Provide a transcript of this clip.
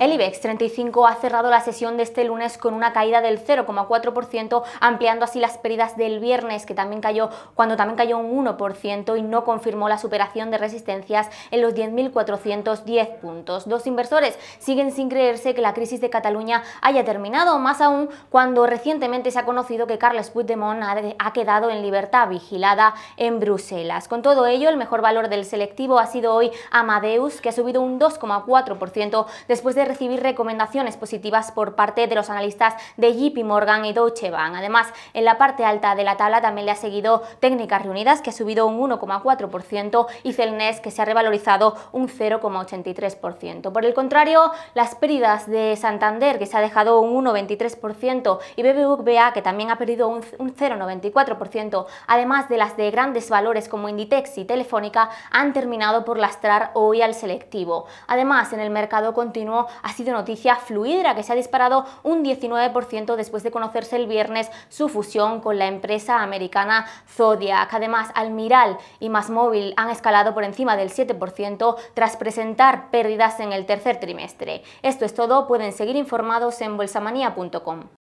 El IBEX 35 ha cerrado la sesión de este lunes con una caída del 0,4%, ampliando así las pérdidas del viernes, que también cayó cuando también cayó un 1% y no confirmó la superación de resistencias en los 10.410 puntos. Dos inversores siguen sin creerse que la crisis de Cataluña haya terminado, más aún cuando recientemente se ha conocido que Carles Puigdemont ha, ha quedado en libertad vigilada en Bruselas. Con todo ello, el mejor valor del selectivo ha sido hoy Amadeus, que ha subido un 2,4% después de recibir recomendaciones positivas por parte de los analistas de JP Morgan y Deutsche Bank. Además, en la parte alta de la tabla también le ha seguido Técnicas Reunidas, que ha subido un 1,4%, y Celnes, que se ha revalorizado un 0,83%. Por el contrario, las pérdidas de Santander, que se ha dejado un 1,23%, y BBVA, que también ha perdido un 0,94%, además de las de grandes valores como Inditex y Telefónica, han terminado por lastrar hoy al selectivo. Además, en el mercado continuo ha sido noticia Fluidra, que se ha disparado un 19% después de conocerse el viernes su fusión con la empresa americana Zodiac. Además, Almiral y Masmóvil han escalado por encima del 7% tras presentar pérdidas en el tercer trimestre. Esto es todo, pueden seguir informados en bolsamanía.com.